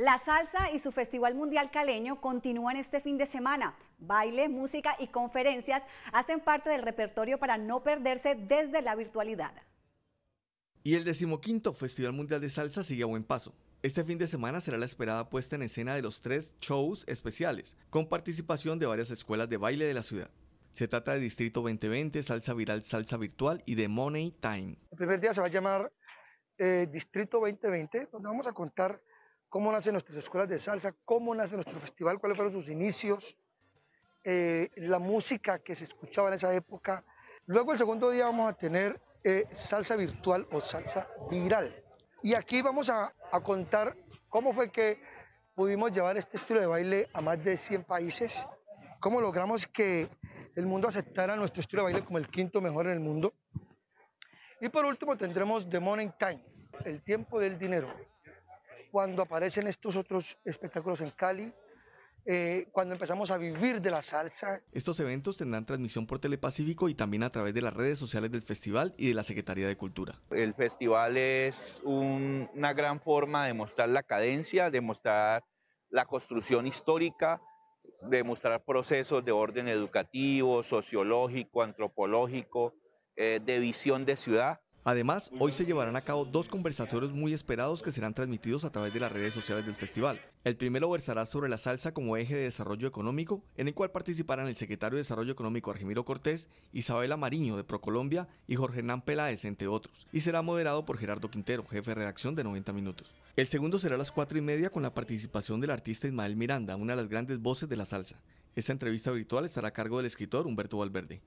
La salsa y su Festival Mundial Caleño continúan este fin de semana. Baile, música y conferencias hacen parte del repertorio para no perderse desde la virtualidad. Y el decimoquinto Festival Mundial de Salsa sigue a buen paso. Este fin de semana será la esperada puesta en escena de los tres shows especiales, con participación de varias escuelas de baile de la ciudad. Se trata de Distrito 2020, Salsa Viral, Salsa Virtual y de Money Time. El primer día se va a llamar eh, Distrito 2020, donde vamos a contar cómo nacen nuestras escuelas de salsa, cómo nace nuestro festival, cuáles fueron sus inicios, eh, la música que se escuchaba en esa época. Luego el segundo día vamos a tener eh, salsa virtual o salsa viral. Y aquí vamos a, a contar cómo fue que pudimos llevar este estilo de baile a más de 100 países, cómo logramos que el mundo aceptara nuestro estilo de baile como el quinto mejor en el mundo. Y por último tendremos The Morning Time, el tiempo del dinero, cuando aparecen estos otros espectáculos en Cali, eh, cuando empezamos a vivir de la salsa. Estos eventos tendrán transmisión por Telepacífico y también a través de las redes sociales del festival y de la Secretaría de Cultura. El festival es una gran forma de mostrar la cadencia, de mostrar la construcción histórica, de mostrar procesos de orden educativo, sociológico, antropológico, eh, de visión de ciudad Además, hoy se llevarán a cabo dos conversatorios muy esperados que serán transmitidos a través de las redes sociales del festival. El primero versará sobre la salsa como eje de desarrollo económico, en el cual participarán el secretario de Desarrollo Económico Argemiro Cortés, Isabela Mariño de Procolombia y Jorge Hernán Peláez, entre otros, y será moderado por Gerardo Quintero, jefe de redacción de 90 Minutos. El segundo será a las 4 y media con la participación del artista Ismael Miranda, una de las grandes voces de la salsa. Esta entrevista virtual estará a cargo del escritor Humberto Valverde.